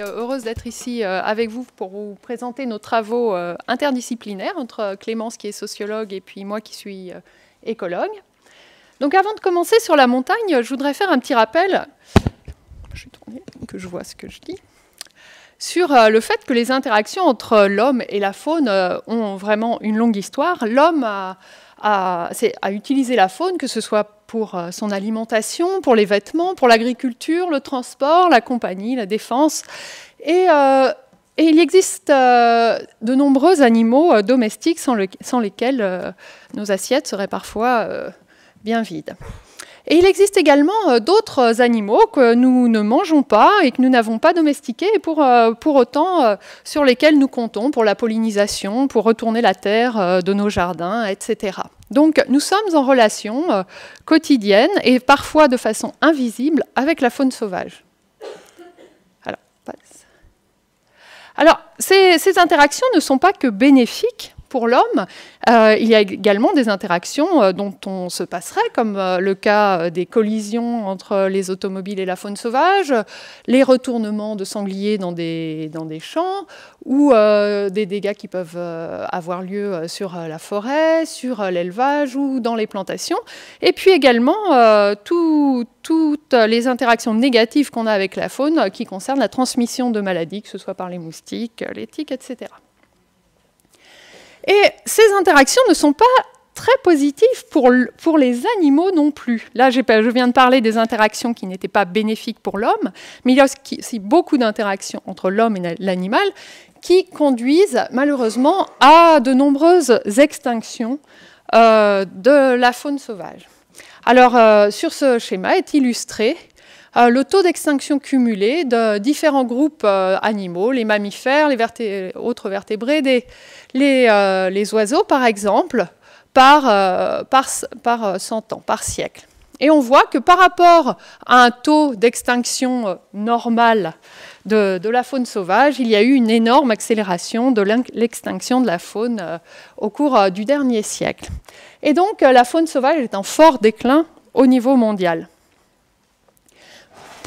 Euh, heureuse d'être ici euh, avec vous pour vous présenter nos travaux euh, interdisciplinaires entre Clémence qui est sociologue et puis moi qui suis écologue. Donc avant de commencer sur la montagne, je voudrais faire un petit rappel, je vais tourner, que je vois ce que je dis, sur le fait que les interactions entre l'homme et la faune ont vraiment une longue histoire. L'homme a à, à utiliser la faune, que ce soit pour euh, son alimentation, pour les vêtements, pour l'agriculture, le transport, la compagnie, la défense. Et, euh, il existe euh, de nombreux animaux domestiques sans, lesquels nos assiettes seraient parfois bien vides. Et il existe également euh, d'autres euh, animaux que nous ne mangeons pas et que nous n'avons pas domestiqués et pour, euh, pour autant sur lesquels nous comptons pour la pollinisation, pour retourner la terre de nos jardins, etc. Donc nous sommes en relation quotidienne et parfois de façon invisible avec la faune sauvage. Alors, ces interactions ne sont pas que bénéfiques, pour l'homme. Euh, il y a également des interactions euh, dont on se passerait, comme euh, le cas des collisions entre les automobiles et la faune sauvage, les retournements de sangliers dans des, dans des champs, ou des dégâts qui peuvent avoir lieu sur la forêt, sur l'élevage ou dans les plantations. Et puis également, toutes les interactions négatives qu'on a avec la faune qui concernent la transmission de maladies, que ce soit par les moustiques, les tiques, etc. Et ces interactions ne sont pas très positives pour, pour, les animaux non plus. Là, je viens de parler des interactions qui n'étaient pas bénéfiques pour l'homme, mais il y a aussi beaucoup d'interactions entre l'homme et l'animal qui conduisent malheureusement à de nombreuses extinctions euh, de la faune sauvage. Alors, euh, sur ce schéma est illustré euh, le taux d'extinction cumulé de différents groupes euh, animaux, les mammifères, les autres vertébrés, euh, les, oiseaux par exemple, par, 100 ans, par siècle. Et on voit que par rapport à un taux d'extinction normal de, la faune sauvage, il y a eu une énorme accélération de l'extinction de la faune au cours du dernier siècle. Et donc la faune sauvage est en fort déclin au niveau mondial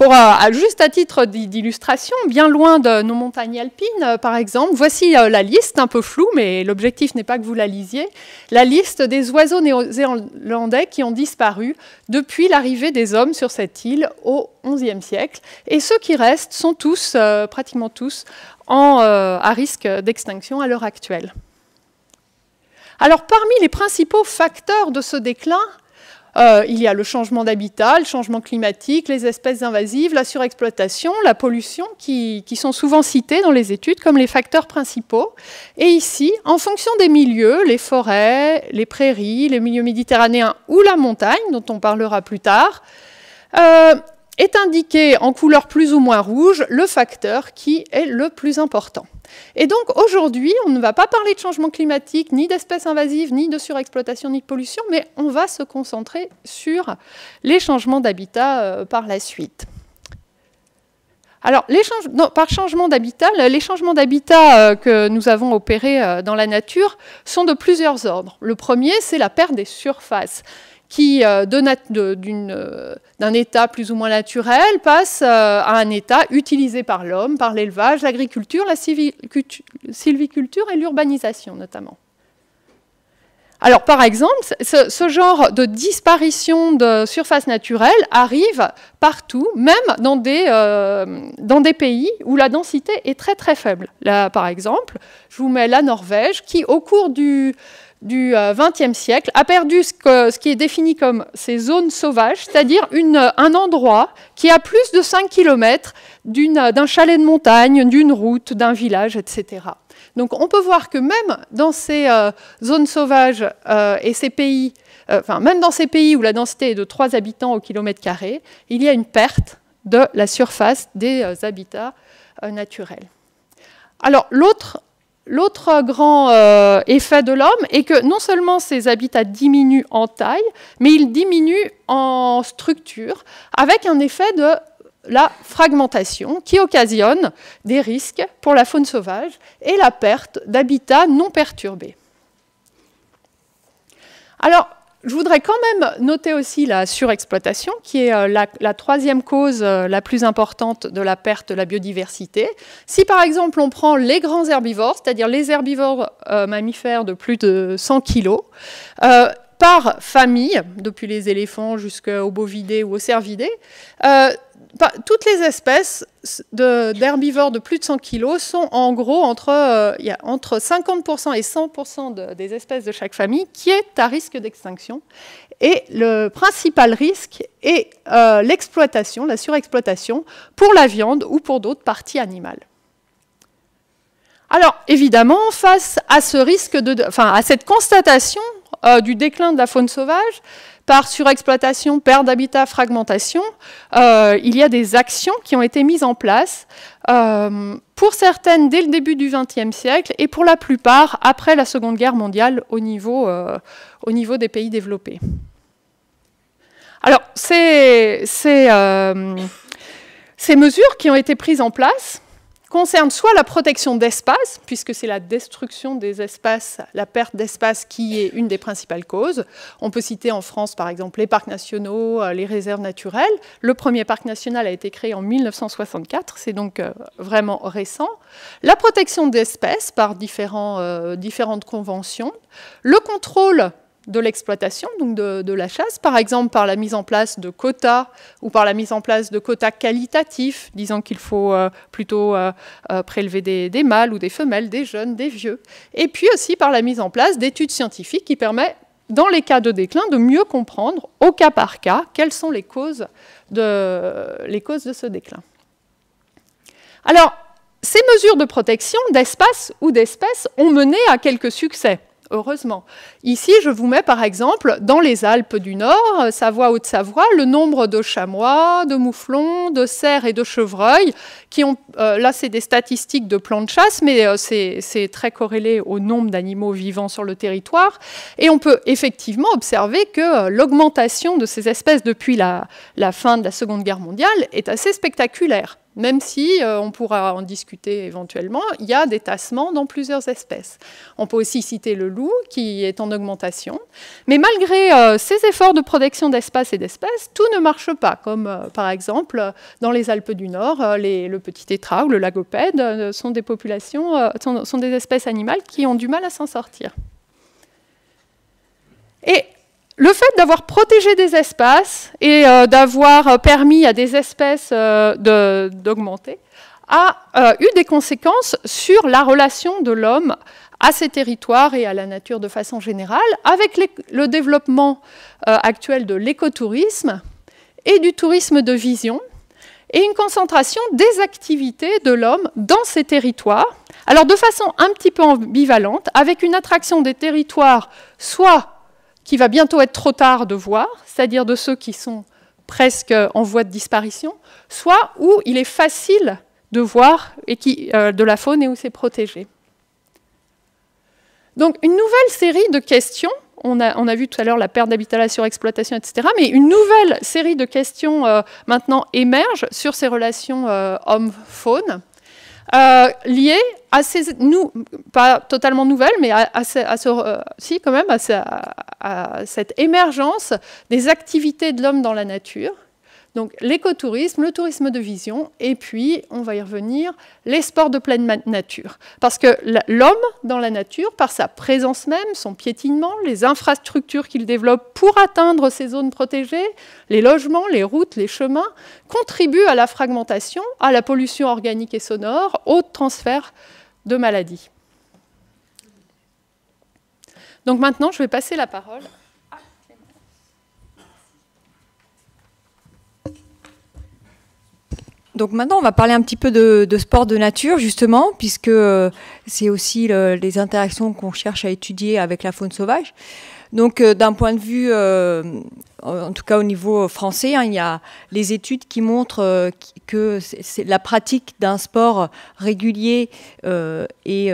pour, euh, juste à titre d'illustration, bien loin de nos montagnes alpines, euh, par exemple, voici euh, la liste, un peu floue, mais l'objectif n'est pas que vous la lisiez, la liste des oiseaux néo-zélandais qui ont disparu depuis l'arrivée des hommes sur cette île au XIe siècle. Et ceux qui restent sont tous, pratiquement tous, à risque d'extinction à l'heure actuelle. Alors parmi les principaux facteurs de ce déclin, euh, il y a le changement d'habitat, le changement climatique, les espèces invasives, la surexploitation, la pollution, qui, sont souvent cités dans les études comme les facteurs principaux. Et ici, en fonction des milieux, les forêts, les prairies, les milieux méditerranéens ou la montagne, dont on parlera plus tard, euh, est indiqué en couleur plus ou moins rouge le facteur qui est le plus important. Et donc aujourd'hui, on ne va pas parler de changement climatique, ni d'espèces invasives, ni de surexploitation, ni de pollution, mais on va se concentrer sur les changements d'habitat euh, par la suite. Alors, par changement d'habitat, les changements d'habitat euh, que nous avons opérés euh, dans la nature sont de plusieurs ordres. Le premier, c'est la perte des surfaces qui, euh, euh, d'un état plus ou moins naturel, passe euh, à un état utilisé par l'homme, par l'élevage, l'agriculture, la sylviculture et l'urbanisation notamment. Alors par exemple, ce, genre de disparition de surface naturelle arrive partout, même dans des pays où la densité est très très faible. Là par exemple, je vous mets la Norvège qui au cours du du XXe euh, siècle, a perdu ce, ce, qui est défini comme ces zones sauvages, c'est-à-dire euh, un endroit qui a plus de 5 km euh, d'un chalet de montagne, d'une route, d'un village, etc. Donc on peut voir que même dans ces zones sauvages et ces pays, enfin même dans ces pays où la densité est de 3 habitants au kilomètre carré, il y a une perte de la surface des habitats naturels. Alors l'autre L'autre grand euh, effet de l'homme est que non seulement ces habitats diminuent en taille, mais ils diminuent en structure, avec un effet de la fragmentation qui occasionne des risques pour la faune sauvage et la perte d'habitats non perturbés. Alors, je voudrais quand même noter aussi la surexploitation, qui est euh, la, troisième cause euh, la plus importante de la perte de la biodiversité. Si par exemple on prend les grands herbivores, c'est-à-dire les herbivores euh, mammifères de plus de 100 kg, par famille, depuis les éléphants jusqu'aux bovidés ou aux cervidés, toutes les espèces d'herbivores de, plus de 100 kg sont en gros entre, 50% euh, et 100% des espèces de chaque famille qui est à risque d'extinction. Et le principal risque est euh, l'exploitation, la surexploitation pour la viande ou pour d'autres parties animales. Alors évidemment, face à ce risque, à cette constatation euh, du déclin de la faune sauvage, par surexploitation, perte d'habitat, fragmentation, euh, il y a des actions qui ont été mises en place, euh, pour certaines dès le début du XXe siècle et pour la plupart après la Seconde Guerre mondiale au niveau, euh, au niveau des pays développés. Alors, ces mesures qui ont été prises en place, concerne soit la protection d'espace, puisque c'est la destruction des espaces, la perte d'espace qui est une des principales causes. On peut citer en France, par exemple, les parcs nationaux, euh, les réserves naturelles. Le premier parc national a été créé en 1964, c'est donc euh, vraiment récent. La protection d'espèces par différents, euh, différentes conventions. Le contrôle de l'exploitation, donc de, la chasse, par exemple par la mise en place de quotas ou par la mise en place de quotas qualitatifs, disant qu'il faut euh, plutôt euh, euh, prélever des, mâles ou des femelles, des jeunes, des vieux, et puis aussi par la mise en place d'études scientifiques qui permettent, dans les cas de déclin, de mieux comprendre au cas par cas quelles sont les causes de, les causes de ce déclin. Alors, ces mesures de protection d'espace ou d'espèces ont mené à quelques succès heureusement. Ici, je vous mets par exemple dans les Alpes du Nord, Savoie, Haute-Savoie, le nombre de chamois, de mouflons, de cerfs et de chevreuils qui ont. Euh, là, c'est des statistiques de plans de chasse, mais euh, c'est très corrélé au nombre d'animaux vivants sur le territoire. Et on peut effectivement observer que euh, l'augmentation de ces espèces depuis la fin de la Seconde Guerre mondiale est assez spectaculaire. Même si euh, on pourra en discuter éventuellement, il y a des tassements dans plusieurs espèces. On peut aussi citer le loup qui est en augmentation. Mais malgré euh, ces efforts de protection d'espaces et d'espèces, tout ne marche pas, comme euh, par exemple dans les Alpes du Nord, le petit tétra ou le lagopède sont des populations, sont des espèces animales qui ont du mal à s'en sortir. Et le fait d'avoir protégé des espaces et euh, d'avoir euh, permis à des espèces euh, d'augmenter a eu des conséquences sur la relation de l'homme à ces territoires et à la nature de façon générale, avec le développement actuel de l'écotourisme et du tourisme de vision, et une concentration des activités de l'homme dans ces territoires, alors de façon un petit peu ambivalente, avec une attraction des territoires soit qui va bientôt être trop tard de voir, c'est-à-dire de ceux qui sont presque en voie de disparition, soit où il est facile de voir et qui, euh, de la faune et où c'est protégé. Donc une nouvelle série de questions, on a, on a vu tout à l'heure la perte d'habitat, la surexploitation, etc., mais une nouvelle série de questions euh, maintenant émerge sur ces relations euh, homme-faune euh, à ces, nous, pas totalement nouvelle, mais à, à, ce, euh, si quand même, à cette émergence des activités de l'homme dans la nature, donc l'écotourisme, le tourisme de vision, et puis, on va y revenir, les sports de pleine nature. Parce que l'homme dans la nature, par sa présence même, son piétinement, les infrastructures qu'il développe pour atteindre ces zones protégées, les logements, les routes, les chemins, contribuent à la fragmentation, à la pollution organique et sonore, au transfert de maladies. Donc maintenant, je vais passer la parole Donc maintenant, on va parler un petit peu de, sport de nature, justement, puisque euh, c'est aussi les interactions qu'on cherche à étudier avec la faune sauvage. Donc, euh, d'un point de vue, euh, en tout cas au niveau français, hein, il y a les études qui montrent euh, que c'est la pratique d'un sport régulier est,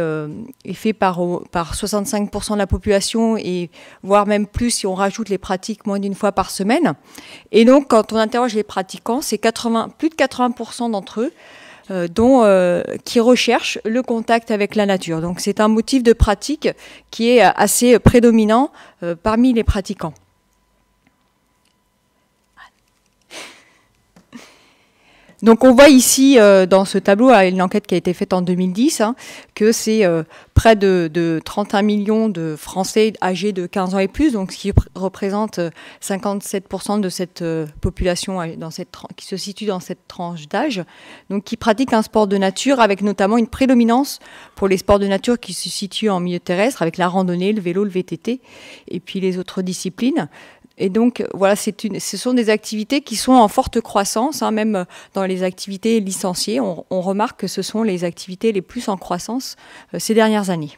faite par, par 65% de la population et voire même plus si on rajoute les pratiques moins d'une fois par semaine. Et donc, quand on interroge les pratiquants, c'est plus de 80% d'entre eux euh, dont, euh, qui recherchent le contact avec la nature. Donc c'est un motif de pratique qui est euh, assez prédominant parmi les pratiquants. Donc on voit ici euh, dans ce tableau, une enquête qui a été faite en 2010, hein, que c'est euh, près de, 31 millions de Français âgés de 15 ans et plus, donc ce qui représente 57% euh, de cette population dans cette, qui se situe dans cette tranche d'âge, donc qui pratique un sport de nature avec notamment une prédominance pour les sports de nature qui se situent en milieu terrestre, avec la randonnée, le vélo, le VTT, et puis les autres disciplines. Et donc, euh, voilà, une, ce sont des activités qui sont en forte croissance, hein, même euh, dans les activités licenciées. On, remarque que ce sont les activités les plus en croissance euh, ces dernières années.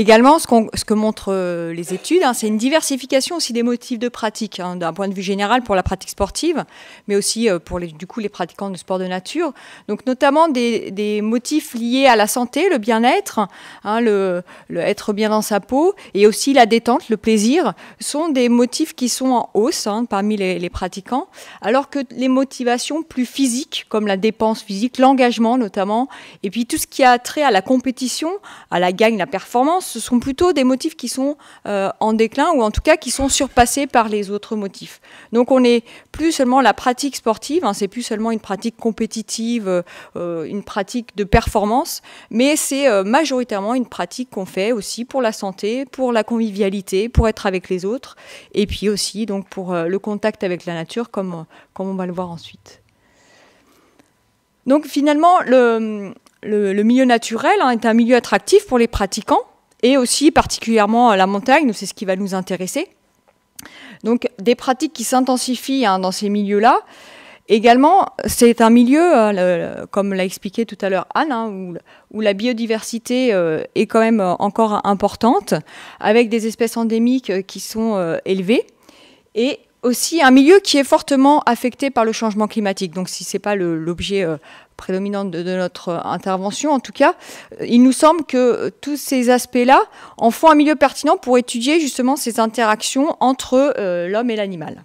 Également, ce, ce que montrent euh, les études, hein, c'est une diversification aussi des motifs de pratique, hein, d'un point de vue général pour la pratique sportive, mais aussi euh, pour les, du coup, les pratiquants de sport de nature. Donc, notamment des, motifs liés à la santé, le bien-être, hein, le, être bien dans sa peau, et aussi la détente, le plaisir, sont des motifs qui sont en hausse parmi les, les pratiquants, alors que les motivations plus physiques, comme la dépense physique, l'engagement notamment, et puis tout ce qui a trait à la compétition, à la gagne, la performance, ce sont plutôt des motifs qui sont euh, en déclin ou en tout cas qui sont surpassés par les autres motifs. Donc on n'est plus seulement la pratique sportive, hein, c'est plus seulement une pratique compétitive, euh, euh, une pratique de performance, mais c'est majoritairement une pratique qu'on fait aussi pour la santé, pour la convivialité, pour être avec les autres et puis aussi donc pour le contact avec la nature comme, comme on va le voir ensuite. Donc finalement, le, milieu naturel hein, est un milieu attractif pour les pratiquants et aussi particulièrement euh, la montagne, c'est ce qui va nous intéresser. Donc des pratiques qui s'intensifient hein, dans ces milieux-là. Également, c'est un milieu, euh, comme l'a expliqué tout à l'heure Anne, hein, où, la biodiversité euh, est quand même encore importante, avec des espèces endémiques qui sont élevées. Et aussi un milieu qui est fortement affecté par le changement climatique. Donc si ce n'est pas l'objet euh, prédominant de, notre euh, intervention, en tout cas, euh, il nous semble que tous ces aspects-là en font un milieu pertinent pour étudier justement ces interactions entre l'homme et l'animal.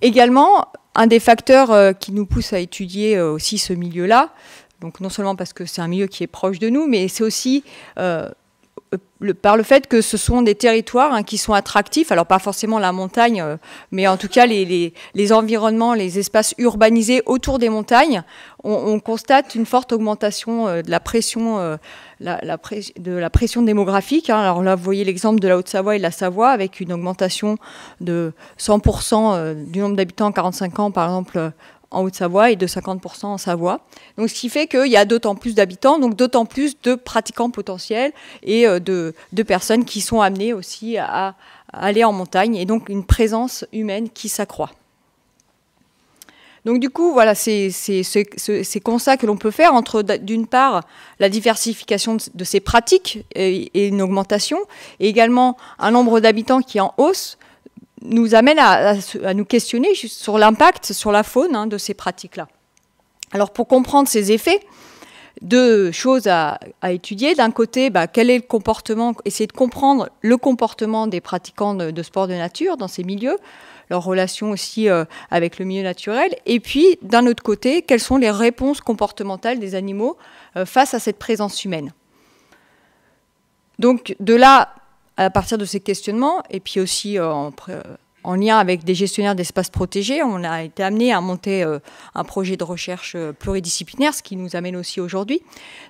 Également, un des facteurs qui nous pousse à étudier aussi ce milieu-là, donc non seulement parce que c'est un milieu qui est proche de nous, mais c'est aussi euh, par le fait que ce sont des territoires hein, qui sont attractifs, alors pas forcément la montagne, euh, mais en tout cas les, environnements, les espaces urbanisés autour des montagnes, on, constate une forte augmentation euh, de la pression, de la pression démographique. Hein. Alors là, vous voyez l'exemple de la Haute-Savoie et de la Savoie avec une augmentation de 100% du nombre d'habitants en 45 ans, par exemple, en Haute-Savoie et de 50% en Savoie. Donc, ce qui fait qu'il y a d'autant plus d'habitants, donc d'autant plus de pratiquants potentiels et euh, de, personnes qui sont amenées aussi à, aller en montagne et donc une présence humaine qui s'accroît. Donc du coup, voilà, c'est comme ça que l'on peut faire entre d'une part la diversification de ces pratiques et, et, une augmentation, et également un nombre d'habitants qui est en hausse, nous amène à, nous questionner sur l'impact sur la faune hein, de ces pratiques-là. Alors pour comprendre ces effets, deux choses à, étudier. D'un côté, bah, quel est le comportement, essayer de comprendre le comportement des pratiquants de, sport de nature dans ces milieux, leur relation aussi euh, avec le milieu naturel. Et puis, d'un autre côté, quelles sont les réponses comportementales des animaux euh, face à cette présence humaine. Donc de là, à partir de ces questionnements, et puis aussi euh, en, lien avec des gestionnaires d'espaces protégés, on a été amené à monter euh, un projet de recherche euh, pluridisciplinaire, ce qui nous amène aussi aujourd'hui.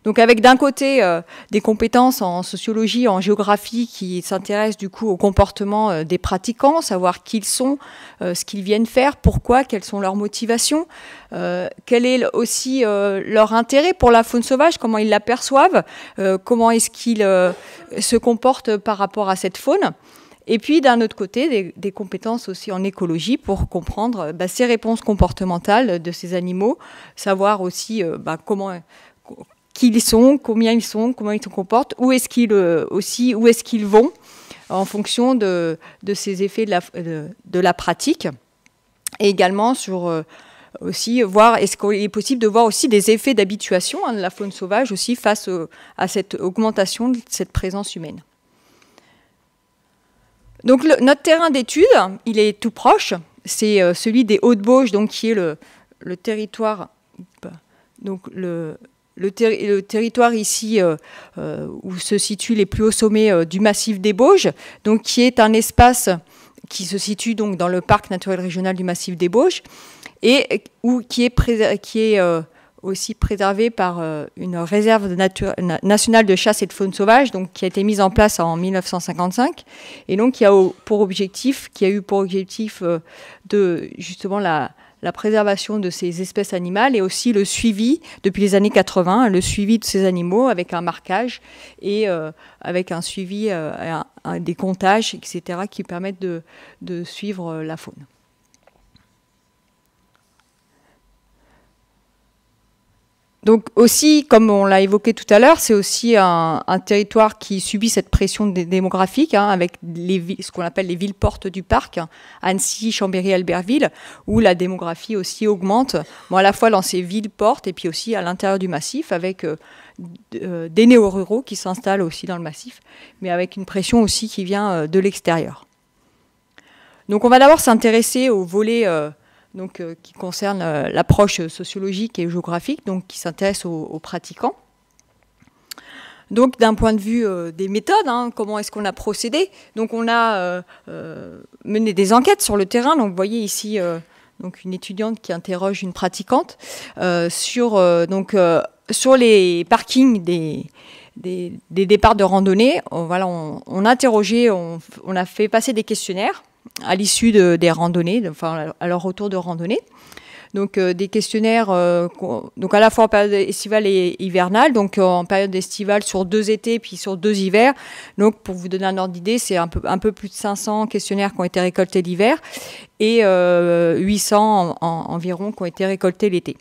Donc avec d'un côté des compétences en sociologie, en géographie, qui s'intéressent du coup au comportement des pratiquants, savoir qui ils sont, ce qu'ils viennent faire, pourquoi, quelles sont leurs motivations, quel est aussi leur intérêt pour la faune sauvage, comment ils l'aperçoivent, comment est-ce qu'ils se comportent par rapport à cette faune. Et puis, d'un autre côté, des, compétences aussi en écologie pour comprendre bah, ces réponses comportementales de ces animaux, savoir aussi euh, bah, comment, qui ils sont, combien ils sont, comment ils se comportent, où est-ce qu'ils euh, aussi, où est-ce qu'ils vont, en fonction de, de ces effets de la, de, la pratique, et également sur euh, aussi voir est-ce qu'il est possible de voir aussi des effets d'habituation hein, de la faune sauvage aussi face à cette augmentation de cette présence humaine. Donc notre terrain d'étude, il est tout proche, c'est euh, celui des hautes bauges donc qui est le, territoire, donc le, territoire ici euh, euh, où se situent les plus hauts sommets du massif des Bauges, donc qui est un espace qui se situe donc dans le parc naturel régional du massif des Bauches et où, qui est, qui est euh, aussi préservé par euh, une réserve nationale de chasse et de faune sauvage, donc qui a été mise en place en 1955, et donc qui a pour objectif, qui a eu pour objectif euh, de justement la, la préservation de ces espèces animales et aussi le suivi, depuis les années 80, le suivi de ces animaux avec un marquage et euh, avec un suivi, euh, des comptages, etc., qui permettent de suivre euh, la faune. Donc aussi, comme on l'a évoqué tout à l'heure, c'est aussi un, territoire qui subit cette pression démographique, hein, avec ce qu'on appelle les villes portes du parc, Annecy, Chambéry, Albertville, où la démographie aussi augmente, à la fois dans ces villes portes et puis aussi à l'intérieur du massif, avec euh, euh, des néo-ruraux qui s'installent aussi dans le massif, mais avec une pression aussi qui vient euh, de l'extérieur. Donc on va d'abord s'intéresser au volet donc, euh, qui concerne euh, l'approche sociologique et géographique, donc, qui s'intéresse aux, pratiquants. Donc, d'un point de vue euh, des méthodes, hein, comment est-ce qu'on a procédé Donc, on a mené des enquêtes sur le terrain. Donc, vous voyez ici donc une étudiante qui interroge une pratiquante sur, donc, sur les parkings des, des, départs de randonnée. On, voilà, on, a interrogé, on a fait passer des questionnaires à l'issue des randonnées, enfin à leur retour de randonnée. Donc euh, des questionnaires, euh, donc à la fois en période estivale et hivernale, donc euh, en période estivale sur deux étés puis sur deux hivers. Donc pour vous donner un ordre d'idée, c'est un peu, un peu plus de 500 questionnaires qui ont été récoltés l'hiver et 800 environ qui ont été récoltés l'été.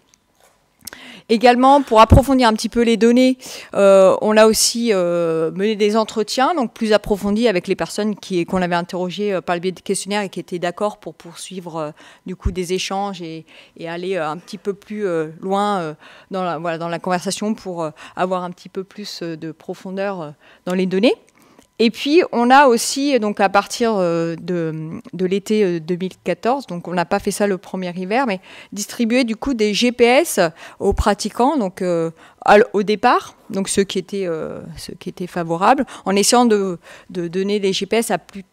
Également, pour approfondir un petit peu les données, euh, on a aussi euh, mené des entretiens, donc plus approfondis avec les personnes qui, qu'on avait interrogées euh, par le biais de questionnaires et qui étaient d'accord pour poursuivre du coup des échanges et, et aller un petit peu plus loin dans voilà, dans la conversation pour avoir un petit peu plus de profondeur dans les données. Et puis, on a aussi, donc à partir euh, de, de l'été 2014, euh, donc on n'a pas fait ça le premier hiver, mais distribué du coup des GPS aux pratiquants, donc euh, au départ, donc ceux qui étaient, qui étaient favorables, en essayant de, de donner des GPS à plus,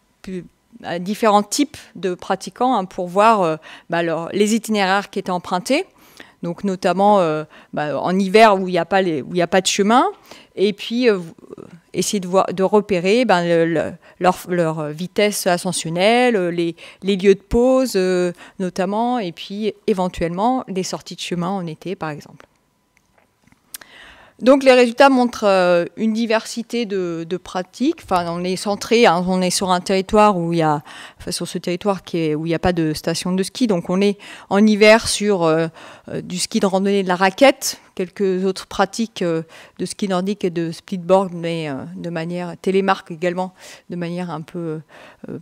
à différents types de pratiquants hein, pour voir bah, les itinéraires qui étaient empruntés notamment euh, bah, en hiver où il n'y a, pas a pas de chemin, et puis euh, euh, essayer de, voir, de repérer ben, leur, vitesse ascensionnelle, les, les lieux de pause notamment, et puis éventuellement les sorties de chemin en été par exemple. Donc les résultats montrent euh, une diversité de, pratiques. on est centré, hein, on est sur un territoire où il sur ce territoire où il n'y a pas de station de ski. Donc on est en hiver sur euh, euh, du ski de randonnée, de la raquette, quelques autres pratiques de ski nordique et de splitboard, mais de manière télémarque également, de manière un peu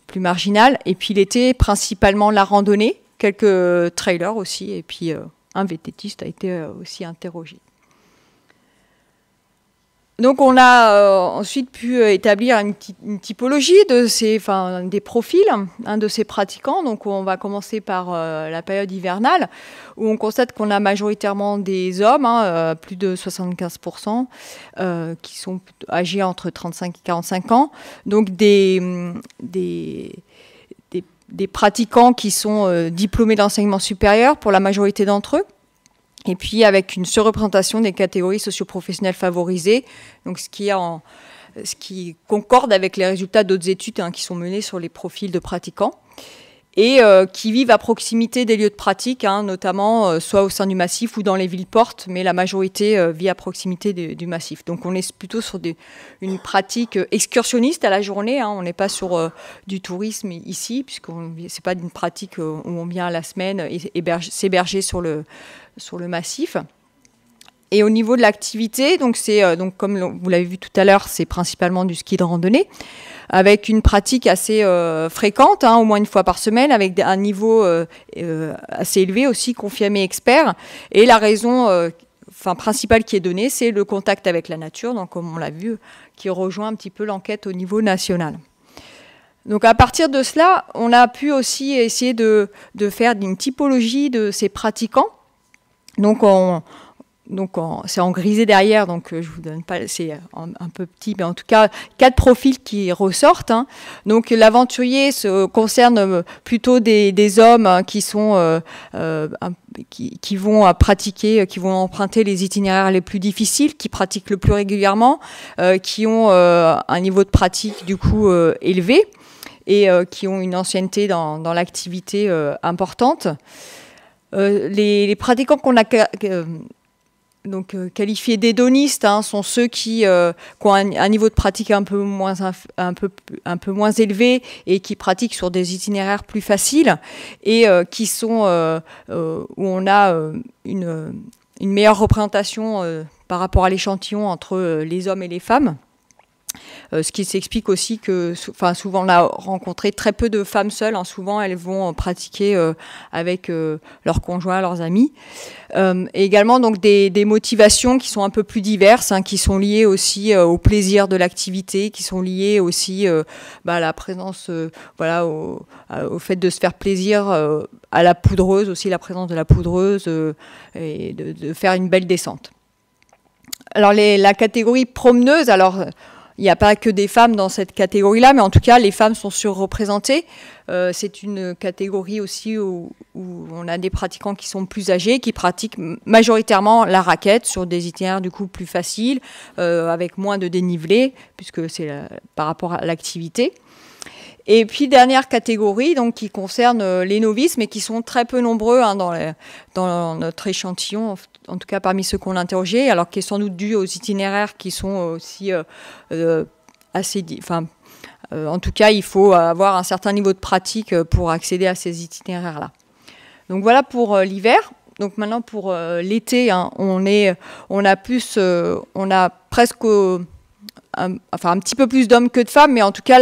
plus marginale. Et puis l'été, principalement la randonnée, quelques trailers aussi, et puis un vététiste a été aussi interrogé. Donc on a euh, ensuite pu euh, établir une, typologie de ces, enfin, des profils hein, de ces pratiquants. Donc on va commencer par euh, la période hivernale où on constate qu'on a majoritairement des hommes, hein, plus de 75%, qui sont âgés entre 35 et 45 ans. Donc des, des pratiquants qui sont diplômés d'enseignement supérieur pour la majorité d'entre eux et puis avec une surreprésentation des catégories socioprofessionnelles favorisées, donc ce qui, en, ce qui concorde avec les résultats d'autres études hein, qui sont menées sur les profils de pratiquants et euh, qui vivent à proximité des lieux de pratique, hein, notamment euh, soit au sein du massif ou dans les villes portes, mais la majorité euh, vit à proximité du massif. Donc on est plutôt sur des, une pratique excursionniste à la journée, hein. on n'est pas sur du tourisme ici, puisque ce n'est pas une pratique où on vient à la semaine s'héberger sur le, sur le massif. Et au niveau de l'activité, donc c'est euh, donc comme vous l'avez vu tout à l'heure, c'est principalement du ski de randonnée avec une pratique assez euh, fréquente, hein, au moins une fois par semaine, avec un niveau euh, assez élevé aussi confirmé à mes experts. Et la raison enfin, principale qui est donnée, c'est le contact avec la nature, donc comme on l'a vu, qui rejoint un petit peu l'enquête au niveau national. Donc à partir de cela, on a pu aussi essayer de, de faire une typologie de ces pratiquants donc, on, donc c'est en grisé derrière, donc euh, je vous donne pas, c'est euh, un, peu petit, mais en tout cas quatre profils qui ressortent. Hein. Donc l'aventurier se concerne euh, plutôt des, hommes hein, qui sont qui, qui, vont pratiquer, qui vont emprunter les itinéraires les plus difficiles, qui pratiquent le plus régulièrement, qui ont un niveau de pratique du coup élevé et qui ont une ancienneté dans, dans l'activité importante. Euh, les, pratiquants qu'on a euh, donc, euh, qualifiés d'hédonistes hein, sont ceux qui, ont un, niveau de pratique un peu, moins un, peu, un peu moins élevé et qui pratiquent sur des itinéraires plus faciles et qui sont où on a une meilleure représentation par rapport à l'échantillon entre les hommes et les femmes. Euh, ce qui s'explique aussi que, enfin, souvent on a rencontré très peu de femmes seules. Hein. souvent, elles vont euh, pratiquer euh, avec leur leurs conjoints, leurs amis. et également donc des, motivations qui sont un peu plus diverses, hein, qui sont liées aussi au plaisir de l'activité, qui sont liées aussi bah, à la présence, voilà, au, fait de se faire plaisir, à la poudreuse aussi, la présence de la poudreuse et de, faire une belle descente. Alors la catégorie promeneuse, alors il n'y a pas que des femmes dans cette catégorie-là, mais en tout cas, les femmes sont surreprésentées. Euh, c'est une catégorie aussi où, on a des pratiquants qui sont plus âgés, qui pratiquent majoritairement la raquette sur des itinéraires du coup plus faciles, euh, avec moins de dénivelé, puisque c'est euh, par rapport à l'activité. Et puis dernière catégorie, donc qui concerne euh, les novices, mais qui sont très peu nombreux hein, dans, dans, notre échantillon, en tout cas parmi ceux qu'on a interrogés, alors qui est sans doute dû aux itinéraires qui sont euh, aussi euh, assez, enfin, en tout cas, il faut avoir un certain niveau de pratique pour accéder à ces itinéraires-là. Donc voilà pour l'hiver. Donc maintenant pour l'été, hein, on est, on a plus, on a presque un, enfin, un petit peu plus d'hommes que de femmes, mais en tout cas,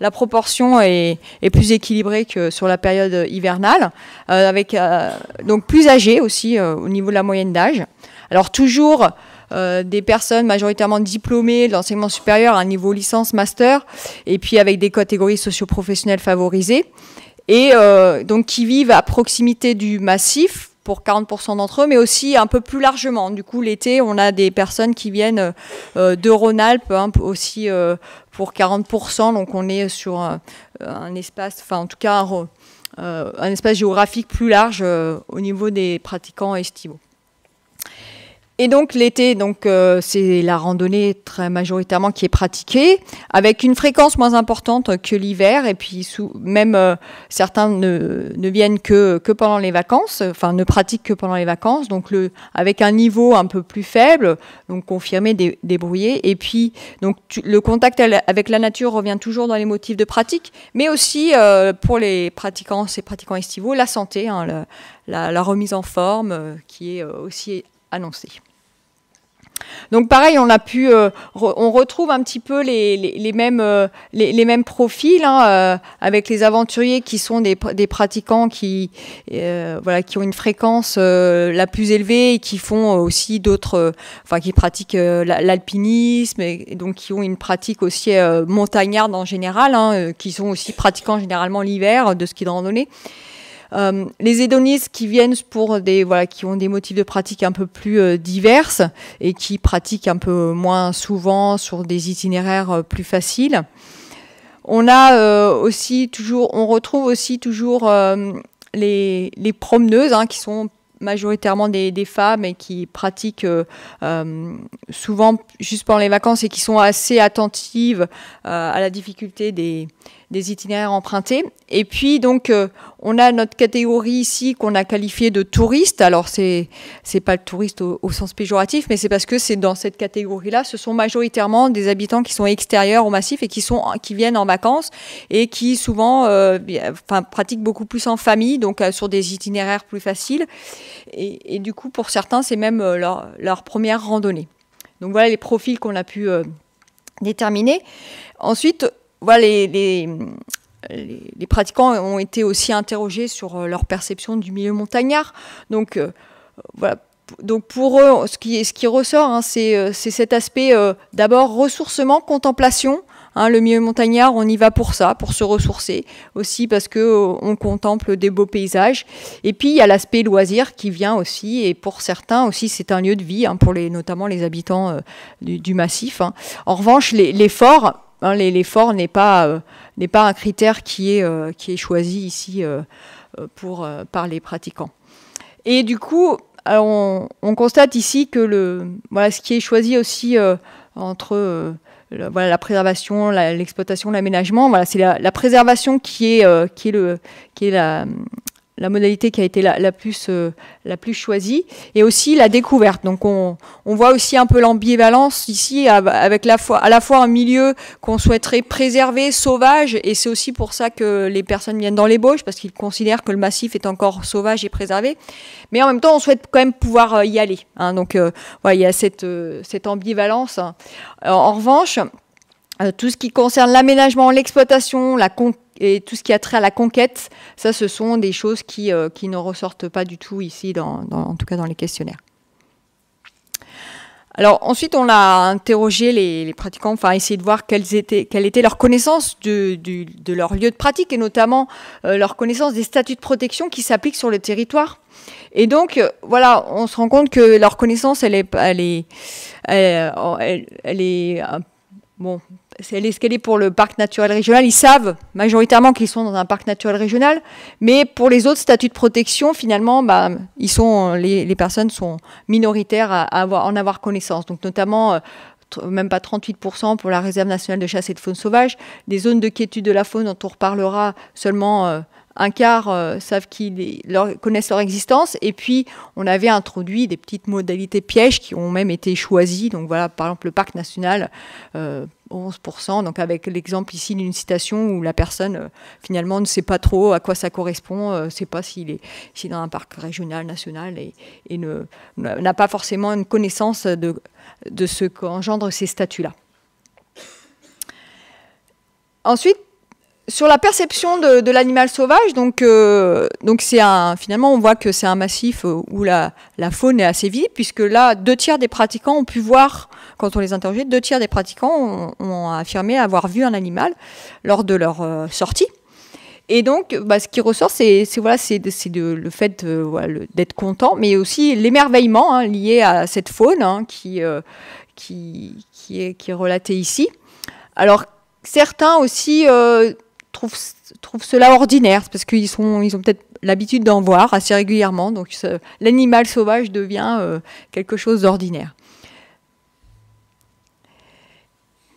la, proportion est, plus équilibrée que sur la période hivernale, euh, avec euh, donc plus âgés aussi euh, au niveau de la moyenne d'âge. Alors toujours des personnes majoritairement diplômées de l'enseignement supérieur à un niveau licence, master, et puis avec des catégories socioprofessionnelles favorisées, et donc qui vivent à proximité du massif, pour 40% d'entre eux, mais aussi un peu plus largement. Du coup, l'été, on a des personnes qui viennent euh, de Rhône-Alpes hein, aussi euh, pour 40%. Donc, on est sur euh, un, espace, enfin, en tout cas, un espace géographique plus large au niveau des pratiquants estivaux. Et donc l'été, donc euh, c'est la randonnée très majoritairement qui est pratiquée, avec une fréquence moins importante que l'hiver. Et puis même euh, certains ne, viennent que, que pendant les vacances, enfin ne pratiquent que pendant les vacances. Donc le, avec un niveau un peu plus faible, donc confirmé, débrouillé. Et puis donc le contact avec la nature revient toujours dans les motifs de pratique, mais aussi euh, pour les pratiquants, ces pratiquants estivaux, la santé, hein, la, remise en forme qui est aussi annoncée. Donc pareil, on a pu, euh, on retrouve un petit peu les, euh, mêmes, profils hein, euh, avec les aventuriers qui sont des, pratiquants qui, voilà, qui ont une fréquence la plus élevée et qui font aussi d'autres, enfin qui pratiquent l'alpinisme et, donc qui ont une pratique aussi montagnarde en général, hein, qui sont aussi pratiquants généralement l'hiver de ski de randonnée. Euh, les hédonistes qui viennent pour des voilà qui ont des motifs de pratique un peu plus euh, diverses et qui pratiquent un peu moins souvent sur des itinéraires euh, plus faciles. On a aussi toujours, on retrouve aussi toujours les, promeneuses hein, qui sont majoritairement des, femmes et qui pratiquent souvent juste pendant les vacances et qui sont assez attentives à la difficulté des, des itinéraires empruntés. Et puis donc euh, on a notre catégorie ici qu'on a qualifiée de touriste. Alors c'est c'est pas le touriste au, sens péjoratif, mais c'est parce que c'est dans cette catégorie-là, ce sont majoritairement des habitants qui sont extérieurs au massif et qui sont qui viennent en vacances et qui souvent euh, enfin pratiquent beaucoup plus en famille, donc euh, sur des itinéraires plus faciles. Et, du coup pour certains c'est même leur, leur première randonnée. Donc voilà les profils qu'on a pu déterminer. Ensuite, voilà, les, pratiquants ont été aussi interrogés sur euh, leur perception du milieu montagnard. Donc, euh, voilà. Donc pour eux, ce qui, ce qui ressort, hein, euh, c'est cet aspect d'abord ressourcement, contemplation. Hein, le milieu montagnard, on y va pour ça, pour se ressourcer aussi parce que on contemple des beaux paysages. Et puis il y a l'aspect loisir qui vient aussi, et pour certains aussi c'est un lieu de vie, hein, pour les, notamment les habitants du, massif. Hein. En revanche, l'effort... Hein, L'effort n'est pas, euh, n'est pas un critère qui est, euh, qui est choisi ici euh, pour, par les pratiquants. Et du coup, on, on, constate ici que le, voilà, ce qui est choisi aussi entre voilà, la préservation, l'exploitation, l'aménagement. Voilà, c'est la, préservation qui est, qui est, le, qui est la, la modalité qui a été la, plus, euh, la plus choisie, et aussi la découverte. Donc on, voit aussi un peu l'ambivalence ici, avec la fois, à la fois un milieu qu'on souhaiterait préserver, sauvage, et c'est aussi pour ça que les personnes viennent dans les parce qu'ils considèrent que le massif est encore sauvage et préservé. Mais en même temps, on souhaite quand même pouvoir euh, y aller. Hein. donc euh, il y a cette, ambivalence. Hein. En, revanche, tout ce qui concerne l'aménagement, l'exploitation, la et tout ce qui a trait à la conquête, ça, ce sont des choses qui, euh, qui ne ressortent pas du tout ici, en tout cas dans les questionnaires. Alors ensuite, on a interrogé les, pratiquants, enfin essayé de voir quelles étaient, quelle était leur connaissance de, leur lieu de pratique et notamment euh, leur connaissance des statuts de protection qui s'appliquent sur le territoire. Et donc, euh, voilà, on se rend compte que leur connaissance, elle est, elle est, elle est bon, c'est l'escalier pour le parc naturel régional. Ils savent majoritairement qu'ils sont dans un parc naturel régional, mais pour les autres statuts de protection, finalement, bah, ils sont, les, personnes sont minoritaires à, avoir, en avoir connaissance. Donc, notamment, euh, même pas 38% pour la réserve nationale de chasse et de faune sauvage. Des zones de quiétude de la faune dont on reparlera seulement euh, un quart euh, savent qu'ils connaissent leur existence. Et puis, on avait introduit des petites modalités pièges qui ont même été choisies. Donc voilà, par exemple, le parc national, 11%. Euh, Donc avec l'exemple ici d'une citation où la personne euh, finalement ne sait pas trop à quoi ça correspond, ne sait pas s'il est, est, dans un parc régional, national, et, et n'a pas forcément une connaissance de, de ce qu'engendrent ces statuts-là. Ensuite, sur la perception de, l'animal sauvage, donc euh, donc c'est un finalement on voit que c'est un massif euh, où la, faune est assez vive puisque là deux tiers des pratiquants ont pu voir quand on les interrogeait deux tiers des pratiquants ont, affirmé avoir vu un animal lors de leur euh, sortie. Et donc, bah, ce qui ressort, c'est voilà, c'est le fait d'être content, mais aussi l'émerveillement hein, lié à cette faune hein, qui, qui, est, qui relatée ici. Alors, certains aussi trouvent, cela ordinaire, parce qu'ils ils ont peut-être l'habitude d'en voir assez régulièrement. Donc l'animal sauvage devient euh, quelque chose d'ordinaire.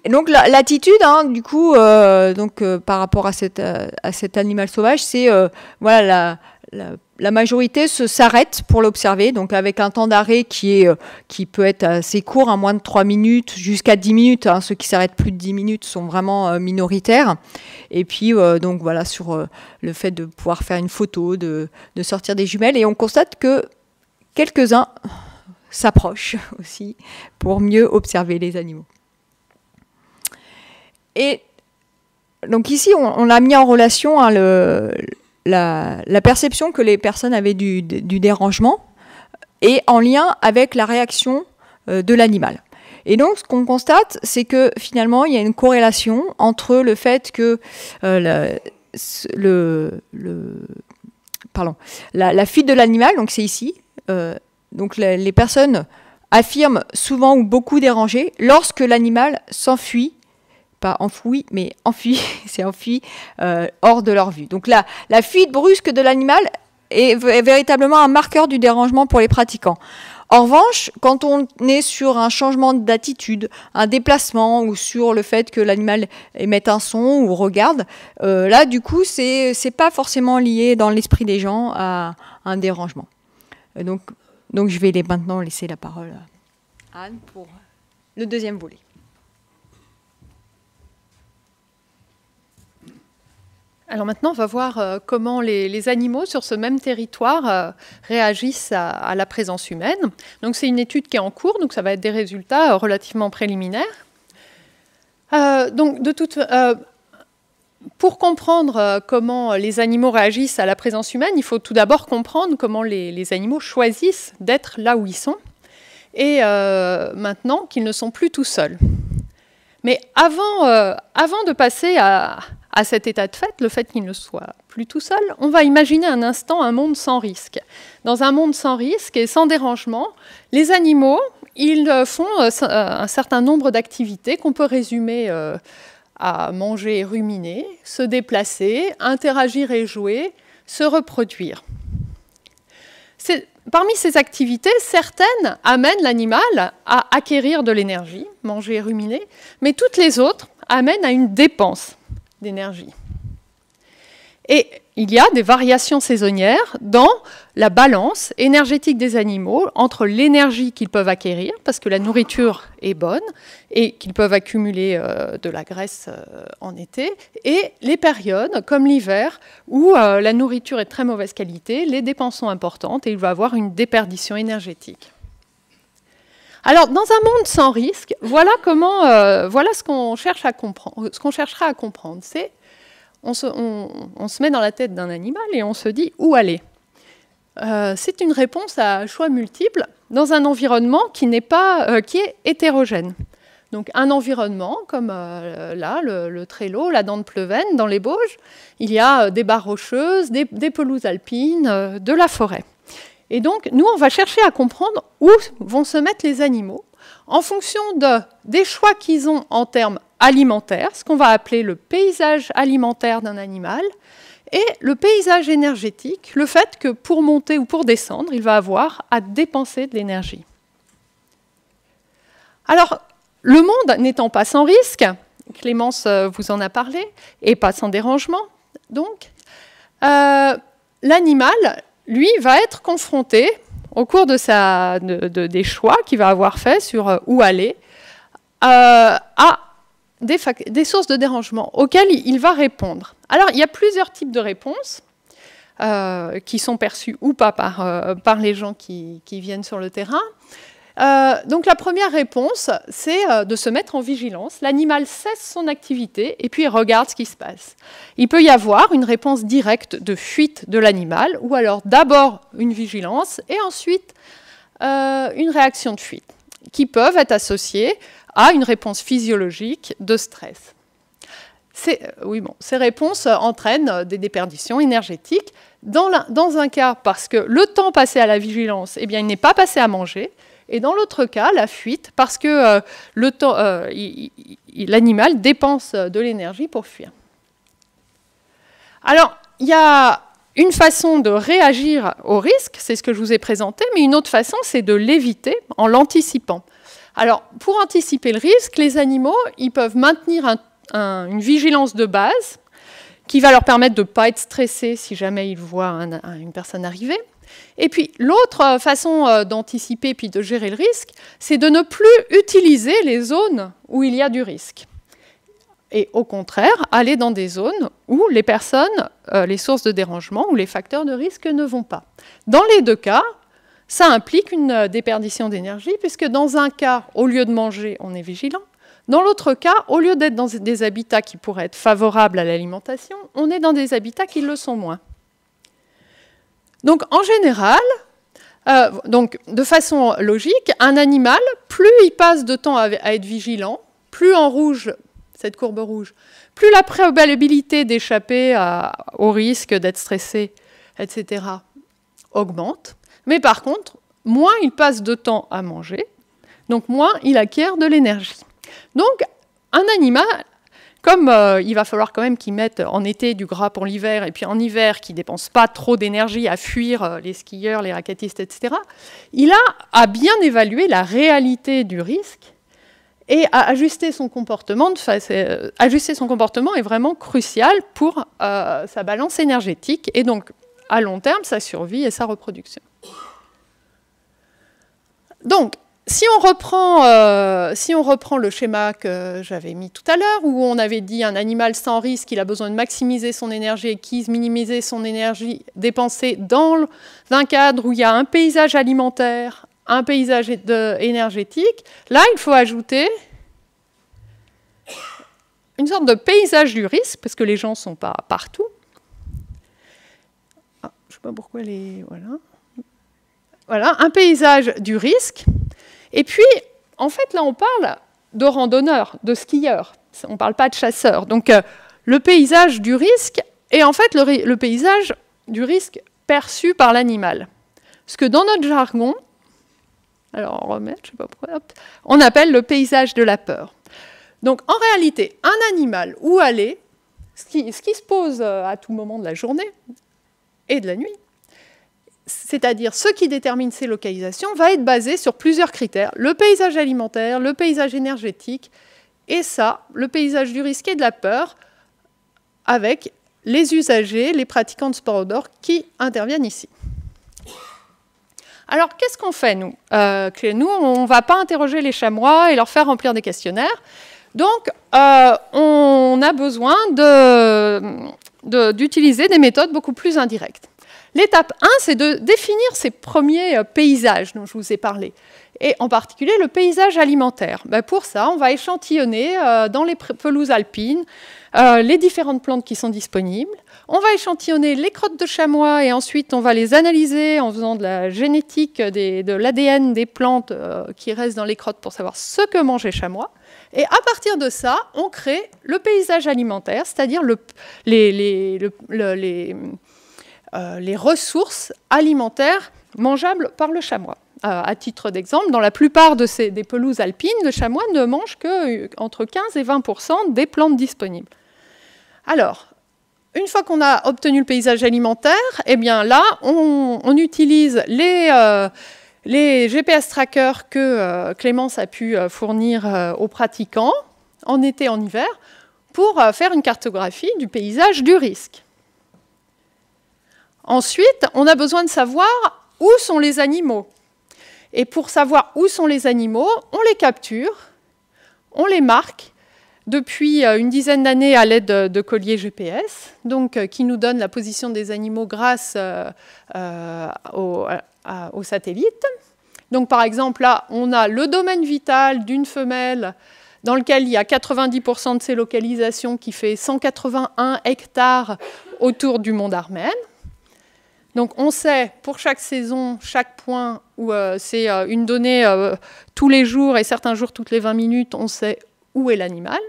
Et donc l'attitude, hein, du coup, euh, donc euh, par rapport à, cette, à, cet animal sauvage, c'est voilà la la majorité s'arrête pour l'observer, donc avec un temps d'arrêt qui, est, euh, qui peut être assez court, à hein, moins de 3 minutes jusqu'à 10 minutes. Hein. ceux qui s'arrêtent plus de 10 minutes sont vraiment euh, minoritaires. Et puis, euh, donc voilà, sur le fait de pouvoir faire une photo, de, sortir des jumelles. Et on constate que quelques-uns s'approchent aussi pour mieux observer les animaux. Et donc ici, on, a mis en relation hein, le, la, perception que les personnes avaient du, dérangement est en lien avec la réaction euh, de l'animal. Et donc, ce qu'on constate, c'est que finalement, il y a une corrélation entre le fait que euh, le, le, la, la fuite de l'animal, donc c'est ici, euh, donc les, personnes affirment souvent ou beaucoup dérangées lorsque l'animal s'enfuit pas enfoui, mais enfui, c'est enfui euh, hors de leur vue. Donc là, la fuite brusque de l'animal est, véritablement un marqueur du dérangement pour les pratiquants. En revanche, quand on est sur un changement d'attitude, un déplacement ou sur le fait que l'animal émette un son ou regarde, euh, là, du coup, c'est n'est pas forcément lié dans l'esprit des gens à un dérangement. Euh, donc, donc, je vais maintenant laisser la parole à Anne pour le deuxième volet. Alors maintenant, on va voir euh, comment les, animaux sur ce même territoire euh, réagissent à, la présence humaine. Donc c'est une étude qui est en cours, donc ça va être des résultats euh, relativement préliminaires. donc de toute, pour comprendre comment les animaux réagissent à la présence humaine, il faut tout d'abord comprendre comment les, animaux choisissent d'être là où ils sont et maintenant qu'ils ne sont plus tout seuls. Mais avant, avant de passer à, à cet état de fait, le fait qu'il ne soit plus tout seul, on va imaginer un instant un monde sans risque. Dans un monde sans risque et sans dérangement, les animaux, ils euh, font euh, euh, un certain nombre d'activités qu'on peut résumer à manger et ruminer, se déplacer, interagir et jouer, se reproduire. Parmi ces activités, certaines amènent l'animal à acquérir de l'énergie, manger et ruminer, mais toutes les autres amènent à une dépense d'énergie. Et il y a des variations saisonnières dans la balance énergétique des animaux entre l'énergie qu'ils peuvent acquérir, parce que la nourriture est bonne et qu'ils peuvent accumuler euh, de la graisse euh, en été, et les périodes, comme l'hiver, où euh, la nourriture est de très mauvaise qualité, les dépenses sont importantes et il va y avoir une déperdition énergétique. Alors, dans un monde sans risque, voilà, comment, euh, voilà ce qu'on cherche à comprendre, ce qu'on cherchera à comprendre. C'est on se, met dans la tête d'un animal et on se dit où aller. Euh, c'est une réponse à choix multiples dans un environnement qui n'est pas euh, qui est hétérogène. Donc un environnement comme là le, le Trélo, la Dent de Pleuven dans les Bauges, il y a des barres rocheuses, des pelouses alpines, de la forêt. Et donc, nous, on va chercher à comprendre où vont se mettre les animaux en fonction de, des choix qu'ils ont en termes alimentaires, ce qu'on va appeler le paysage alimentaire d'un animal, et le paysage énergétique, le fait que pour monter ou pour descendre, il va avoir à dépenser de l'énergie. Alors, le monde n'étant pas sans risque, Clémence euh, vous en a parlé, et pas sans dérangement, donc, euh, l'animal, lui va être confronté au cours de sa, des choix qu'il va avoir fait sur euh, où aller euh, à des, sources de dérangement auxquelles il va répondre. Alors, il y a plusieurs types de réponses euh, qui sont perçues ou pas par, les gens qui, viennent sur le terrain. Euh, donc la première réponse, c'est euh, de se mettre en vigilance. L'animal cesse son activité et puis il regarde ce qui se passe. Il peut y avoir une réponse directe de fuite de l'animal, ou alors d'abord une vigilance et ensuite euh, une réaction de fuite, qui peuvent être associées à une réponse physiologique de stress. Ces, oui, bon, réponses entraînent des déperditions énergétiques, dans, un cas parce que le temps passé à la vigilance, eh bien, il n'est pas passé à manger, et dans l'autre cas, la fuite, parce que euh, euh, l'animal dépense de l'énergie pour fuir. Alors, il y a une façon de réagir au risque, c'est ce que je vous ai présenté, mais une autre façon, c'est de l'éviter en l'anticipant. Alors, pour anticiper le risque, les animaux, ils peuvent maintenir une vigilance de base qui va leur permettre de ne pas être stressés si jamais ils voient une personne arriver. Et puis l'autre euh, façon euh, d'anticiper puis de gérer le risque, c'est de ne plus utiliser les zones où il y a du risque. Et au contraire, aller dans des zones où les personnes, euh, les sources de dérangement ou les facteurs de risque ne vont pas. Dans les deux cas, ça implique une déperdition d'énergie, puisque dans un cas, au lieu de manger, on est vigilant. Dans l'autre cas, au lieu d'être dans des habitats qui pourraient être favorables à l'alimentation, on est dans des habitats qui le sont moins. Donc en général, euh, donc, de façon logique, un animal, plus il passe de temps à, à être vigilant, plus en rouge, cette courbe rouge, plus la probabilité d'échapper au risque d'être stressé, etc., augmente. Mais par contre, moins il passe de temps à manger, donc moins il acquiert de l'énergie. Donc, un animal, comme euh, il va falloir quand même qu'ils mettent en été du gras pour l'hiver, et puis en hiver qu'ils dépense pas trop d'énergie à fuir euh, les skieurs, les raquettistes, etc., il a à bien évaluer la réalité du risque et à ajuster son comportement. Euh, ajuster son comportement est vraiment crucial pour sa balance énergétique et donc à long terme sa survie et sa reproduction. Donc, si on, reprend, euh, si on reprend le schéma que j'avais mis tout à l'heure, où on avait dit un animal sans risque, il a besoin de maximiser son énergie qu'il minimiser son énergie dépensée dans, un cadre où il y a un paysage alimentaire, un paysage énergétique, là, il faut ajouter une sorte de paysage du risque, parce que les gens ne sont pas partout. Ah, je ne sais pas pourquoi les... Voilà. Voilà, un paysage du risque et puis, en fait, là, on parle de randonneurs, de skieurs. On ne parle pas de chasseurs. Donc, euh, le paysage du risque est en fait le, paysage du risque perçu par l'animal. Ce que dans notre jargon, alors on remet, je sais pas pourquoi, on appelle le paysage de la peur. Donc en réalité, un animal, où aller, ce qui se pose euh, à tout moment de la journée et de la nuit, c'est-à-dire ce qui détermine ces localisations, va être basé sur plusieurs critères. Le paysage alimentaire, le paysage énergétique, et ça, le paysage du risque et de la peur, avec les usagers, les pratiquants de sport outdoor qui interviennent ici. Alors, qu'est-ce qu'on fait, nous euh, Nous, on ne va pas interroger les chamois et leur faire remplir des questionnaires. Donc, euh, on a besoin d'utiliser des méthodes beaucoup plus indirectes. L'étape 1, c'est de définir ces premiers euh, paysages dont je vous ai parlé, et en particulier le paysage alimentaire. Ben, pour ça, on va échantillonner euh, dans les pelouses alpines euh, les différentes plantes qui sont disponibles. On va échantillonner les crottes de chamois et ensuite on va les analyser en faisant de la génétique de l'ADN des plantes qui restent dans les crottes pour savoir ce que mangeait les chamois. Et à partir de ça, on crée le paysage alimentaire, c'est-à-dire les euh, les ressources alimentaires mangeables par le chamois. Euh, à titre d'exemple, dans la plupart de ces, des pelouses alpines, le chamois ne mange que euh, entre 15 et 20 des plantes disponibles. Alors, une fois qu'on a obtenu le paysage alimentaire, eh bien là, on, utilise les, GPS trackers que Clémence a pu fournir aux pratiquants en été, et en hiver, pour faire une cartographie du paysage du risque. Ensuite, on a besoin de savoir où sont les animaux. Et pour savoir où sont les animaux, on les capture, on les marque depuis euh, une dizaine d'années à l'aide de, colliers GPS, euh, qui nous donne la position des animaux grâce euh, aux satellites. Donc par exemple, là, on a le domaine vital d'une femelle dans lequel il y a 90% de ses localisations qui fait 181 hectares autour du monde armène. Donc on sait pour chaque saison, chaque point, où euh, c'est euh, une donnée euh, tous les jours et certains jours toutes les 20 minutes, on sait où est l'animal.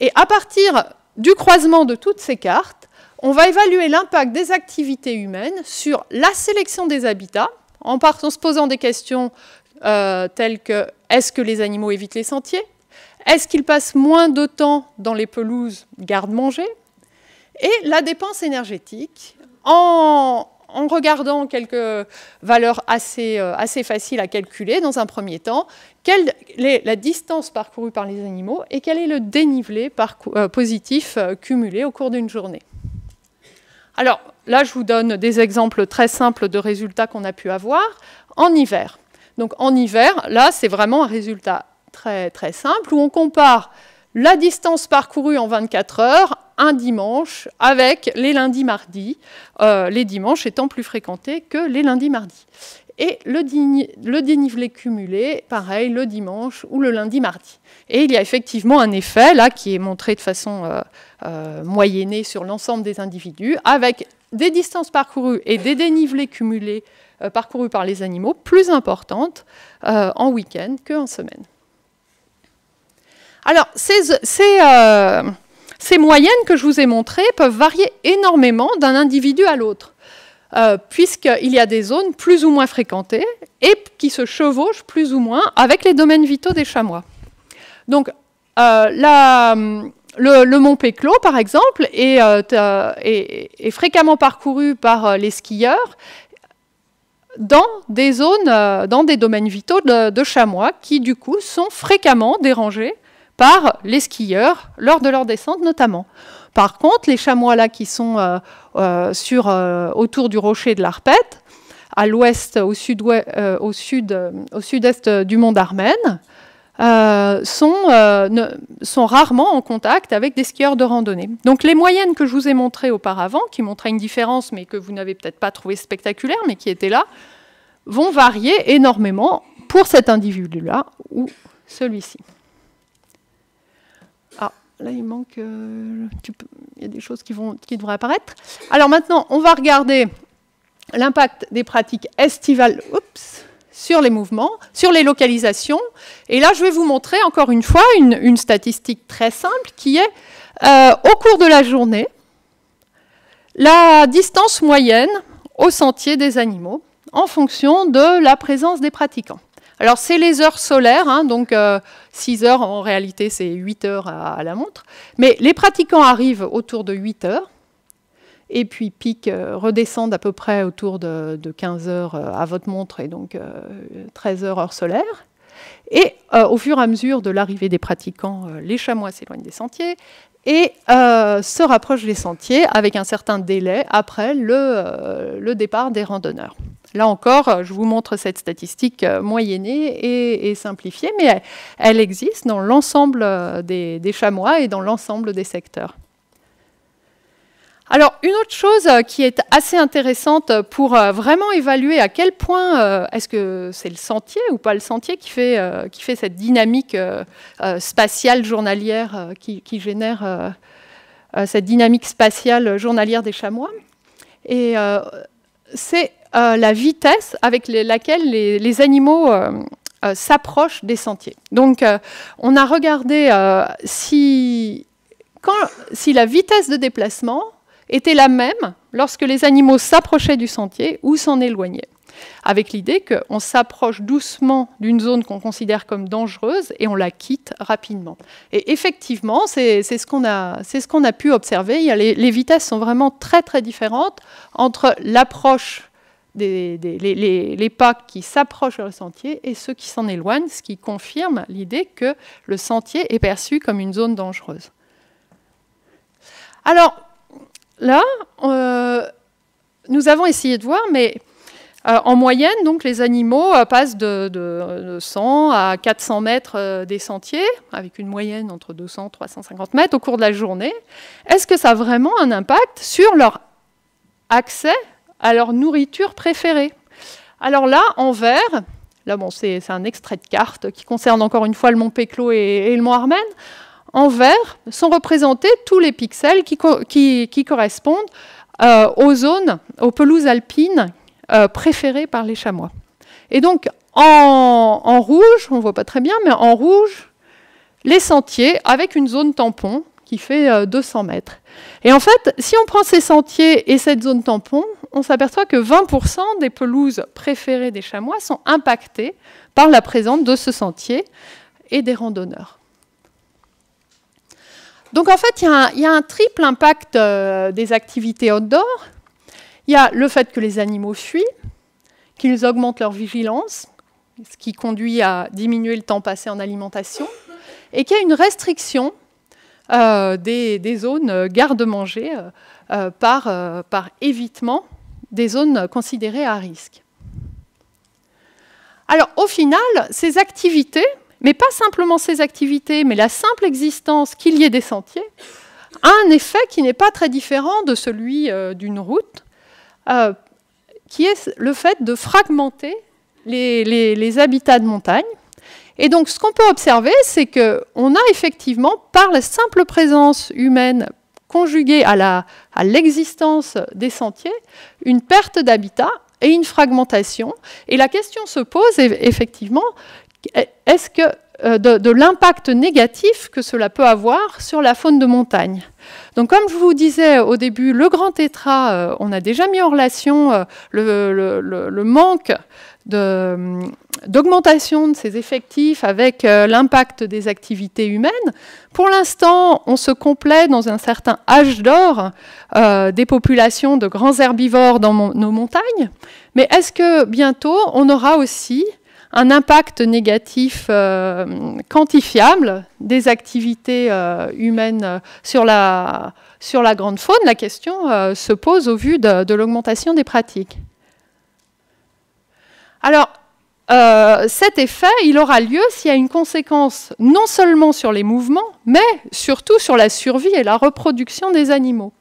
Et à partir du croisement de toutes ces cartes, on va évaluer l'impact des activités humaines sur la sélection des habitats, en, en se posant des questions telles que est-ce que les animaux évitent les sentiers Est-ce qu'ils passent moins de temps dans les pelouses garde-manger et la dépense énergétique, en, regardant quelques valeurs assez, euh, assez, faciles à calculer dans un premier temps, quelle est la distance parcourue par les animaux et quel est le dénivelé euh, positif euh, cumulé au cours d'une journée. Alors là, je vous donne des exemples très simples de résultats qu'on a pu avoir en hiver. Donc en hiver, là, c'est vraiment un résultat très, très simple où on compare la distance parcourue en 24 heures un dimanche avec les lundis mardis, euh, les dimanches étant plus fréquentés que les lundis mardis. Et le, dénivelé cumulé, pareil, le dimanche ou le lundi mardi. Et il y a effectivement un effet, là, qui est montré de façon euh, euh, moyennée sur l'ensemble des individus, avec des distances parcourues et des dénivelés cumulés parcourus par les animaux plus importantes en week-end qu'en semaine. Alors, c'est ces ces moyennes que je vous ai montrées peuvent varier énormément d'un individu à l'autre, euh, puisqu'il y a des zones plus ou moins fréquentées et qui se chevauchent plus ou moins avec les domaines vitaux des chamois. Donc, euh, hum, le, mont Péclos, par exemple, est, euh, fréquemment parcouru par les skieurs dans des zones, dans des domaines vitaux de, chamois qui, du coup, sont fréquemment dérangés par les skieurs lors de leur descente notamment. Par contre, les chamois là qui sont euh, euh, sur, euh, autour du rocher de l'Arpète, à l'ouest, au sud-est au sud, au sud -est du mont d'Armène, sont, rarement en contact avec des skieurs de randonnée. Donc les moyennes que je vous ai montrées auparavant, qui montraient une différence mais que vous n'avez peut-être pas trouvé spectaculaire, mais qui étaient là, vont varier énormément pour cet individu-là ou celui-ci. Là, il manque. Euh, il y a des choses qui, vont, qui devraient apparaître. Alors maintenant, on va regarder l'impact des pratiques estivales sur les mouvements, sur les localisations. Et là, je vais vous montrer encore une fois une, statistique très simple qui est euh, au cours de la journée, la distance moyenne au sentier des animaux en fonction de la présence des pratiquants. Alors, c'est les heures solaires, hein, donc 6 euh, heures, en réalité, c'est 8 heures à, la montre. Mais les pratiquants arrivent autour de 8 heures, et puis piquent, euh, redescendent à peu près autour de, 15 heures euh, à votre montre, et donc 13 heures heure solaire. Et au fur et à mesure de l'arrivée des pratiquants, les chamois s'éloignent des sentiers, et se rapprochent des sentiers avec un certain délai après le départ des randonneurs. Là encore, euh, je vous montre cette statistique euh, moyennée et, simplifiée, mais elle, existe dans l'ensemble euh, des, chamois et dans l'ensemble des secteurs. Alors, une autre chose qui est assez intéressante pour vraiment évaluer à quel point est-ce que c'est le sentier ou pas le sentier qui fait, qui fait cette dynamique spatiale journalière qui, qui, génère cette dynamique spatiale journalière des chamois. Et c'est euh, la vitesse avec laquelle les, animaux euh, euh, s'approchent des sentiers. Donc, on a regardé si, la vitesse de déplacement était la même lorsque les animaux s'approchaient du sentier ou s'en éloignaient avec l'idée qu'on s'approche doucement d'une zone qu'on considère comme dangereuse et on la quitte rapidement. Et effectivement, c'est ce qu'on a, pu observer. les, les, vitesses sont vraiment très très différentes entre l'approche les, pas qui s'approchent du sentier et ceux qui s'en éloignent, ce qui confirme l'idée que le sentier est perçu comme une zone dangereuse. Alors, là, euh, nous avons essayé de voir, mais euh, en moyenne, donc, les animaux euh, passent de, 100 à 400 mètres des sentiers, avec une moyenne entre 200 et 350 mètres au cours de la journée. Est-ce que ça a vraiment un impact sur leur accès à leur nourriture préférée. Alors là, en vert, là bon, c'est un extrait de carte qui concerne encore une fois le Mont Péclo et, le Mont Armen. En vert sont représentés tous les pixels qui, qui, correspondent euh, aux zones, aux pelouses alpines euh, préférées par les chamois. Et donc en, rouge, on ne voit pas très bien, mais en rouge, les sentiers avec une zone tampon qui fait 200 euh, mètres. Et en fait, si on prend ces sentiers et cette zone tampon, on s'aperçoit que 20% des pelouses préférées des chamois sont impactées par la présence de ce sentier et des randonneurs. Donc en fait, il y, a un triple impact euh, des activités outdoor. Il y a le fait que les animaux fuient, qu'ils augmentent leur vigilance, ce qui conduit à diminuer le temps passé en alimentation, et qu'il y a une restriction euh, des, zones euh, garde-manger par, par évitement des zones considérées à risque. Alors au final, ces activités, mais pas simplement ces activités, mais la simple existence qu'il y ait des sentiers, a un effet qui n'est pas très différent de celui euh, d'une route, euh, qui est le fait de fragmenter les, les habitats de montagne. Et donc ce qu'on peut observer, c'est qu'on a effectivement, par la simple présence humaine, conjuguée à l'existence des sentiers une perte d'habitat et une fragmentation. Et la question se pose effectivement, est-ce que euh, de, l'impact négatif que cela peut avoir sur la faune de montagne. Donc, comme je vous disais au début, le grand tétra, euh, on a déjà mis en relation euh, le, manque d'augmentation de, ses effectifs avec l'impact des activités humaines. Pour l'instant, on se complaît dans un certain âge d'or des populations de grands herbivores dans nos montagnes. Mais est-ce que bientôt, on aura aussi un impact négatif euh, quantifiable des activités euh, humaines euh, sur la, sur la grande faune, la question se pose au vu de, de l'augmentation des pratiques. Alors, cet effet, il aura lieu s'il y a une conséquence non seulement sur les mouvements, mais surtout sur la survie et la reproduction des animaux.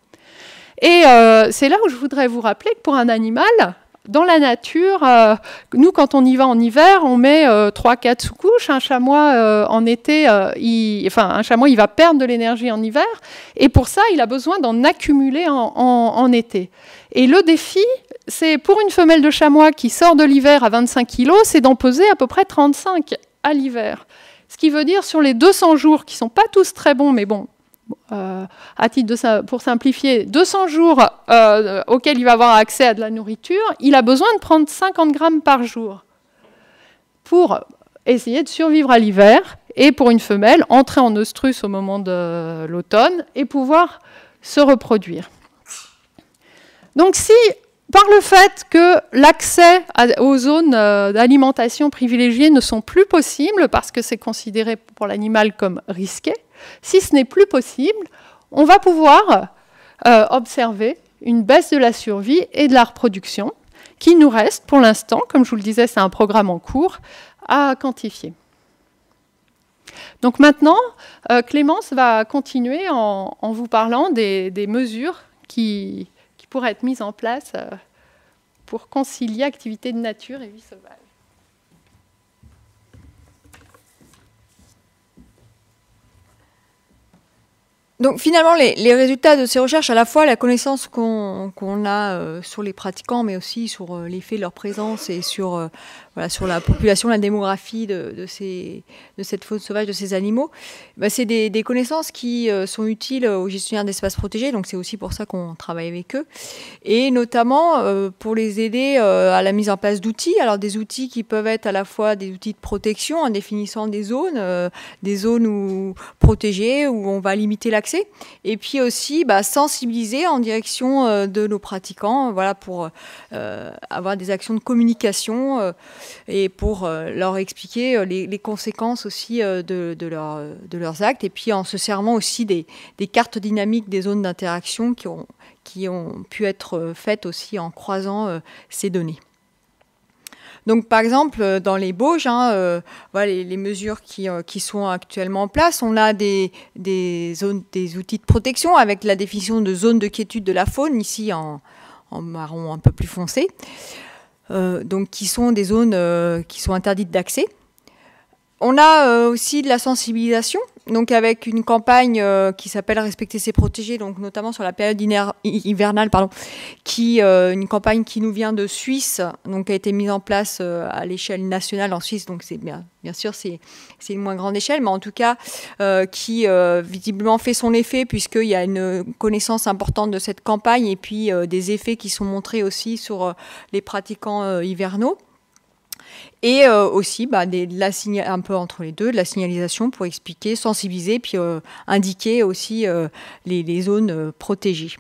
Et c'est là où je voudrais vous rappeler que pour un animal, dans la nature, euh, nous, quand on y va en hiver, on met euh, trois, 3-4 sous-couches. Un chamois, euh, en été, il, enfin, un chamois, il va perdre de l'énergie en hiver. Et pour ça, il a besoin d'en accumuler en, été. Et le défi, c'est pour une femelle de chamois qui sort de l'hiver à 25 kg, c'est d'en peser à peu près 35 à l'hiver. Ce qui veut dire sur les 200 jours, qui sont pas tous très bons, mais bon, euh, à titre pour simplifier, 200 jours euh, auxquels il va avoir accès à de la nourriture, il a besoin de prendre 50 grammes par jour pour essayer de survivre à l'hiver et pour une femelle, entrer en oestrus au moment de l'automne et pouvoir se reproduire. Donc si par le fait que l'accès aux zones euh, d'alimentation privilégiées ne sont plus possibles parce que c'est considéré pour l'animal comme risqué, si ce n'est plus possible, on va pouvoir euh, observer une baisse de la survie et de la reproduction qui nous reste pour l'instant, comme je vous le disais, c'est un programme en cours, à quantifier. Donc maintenant, euh, Clémence va continuer en, vous parlant des, mesures qui, pourraient être mises en place euh, pour concilier activité de nature et vie sauvage. Donc finalement, les, résultats de ces recherches, à la fois la connaissance qu'on a euh, sur les pratiquants, mais aussi sur euh, l'effet de leur présence et sur euh, sur la population, la démographie de, ces, de cette faune sauvage, de ces animaux, bah, c'est des, connaissances qui euh, sont utiles aux gestionnaires d'espaces protégés, donc c'est aussi pour ça qu'on travaille avec eux, et notamment euh, pour les aider euh, à la mise en place d'outils, alors des outils qui peuvent être à la fois des outils de protection en définissant des zones, des zones où, protégées où on va limiter l'accès, et puis aussi bah, sensibiliser en direction de nos pratiquants, voilà, pour avoir des actions de communication et pour euh, leur expliquer euh, les, conséquences aussi euh, de, leurs actes, et puis en se servant aussi des, cartes dynamiques des zones d'interaction qui ont, pu être faites aussi en croisant ces données. Donc, par exemple, dans les Bauges, hein, les, mesures qui, sont actuellement en place, on a des, zones, des outils de protection avec la définition de zone de quiétude de la faune, ici en marron un peu plus foncé. Euh, donc qui sont des zones euh, qui sont interdites d'accès. On a euh, aussi de la sensibilisation, donc avec une campagne euh, qui s'appelle Respecter ses protégés, donc notamment sur la période hivernale, pardon, qui euh, une campagne qui nous vient de Suisse, donc qui a été mise en place à l'échelle nationale en Suisse, donc c'est bien, bien sûr c'est une moins grande échelle, mais en tout cas qui visiblement fait son effet puisqu'il y a une connaissance importante de cette campagne et puis des effets qui sont montrés aussi sur les pratiquants hivernaux. Et euh, aussi bah, la un peu entre les deux, de la signalisation pour expliquer, sensibiliser, puis euh, indiquer aussi euh, les, zones protégées.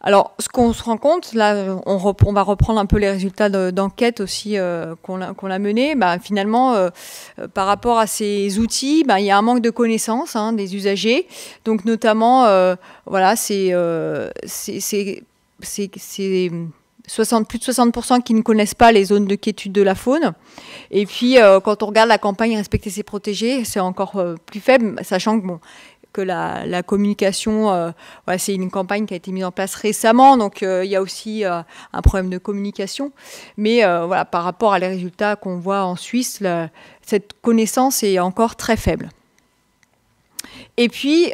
Alors, ce qu'on se rend compte, là, on, va reprendre un peu les résultats d'enquête aussi qu'on a, menés. Bah, finalement, par rapport à ces outils, bah, il y a un manque de connaissances hein, des usagers. Donc, notamment, voilà, c'est plus de 60% qui ne connaissent pas les zones de quiétude de la faune. Et puis, euh, quand on regarde la campagne Respecter ses protégés, c'est encore euh, plus faible, sachant que, bon, que la, communication, euh, c'est une campagne qui a été mise en place récemment, donc il y a aussi un problème de communication. Mais voilà, par rapport à les résultats qu'on voit en Suisse, cette connaissance est encore très faible. Et puis,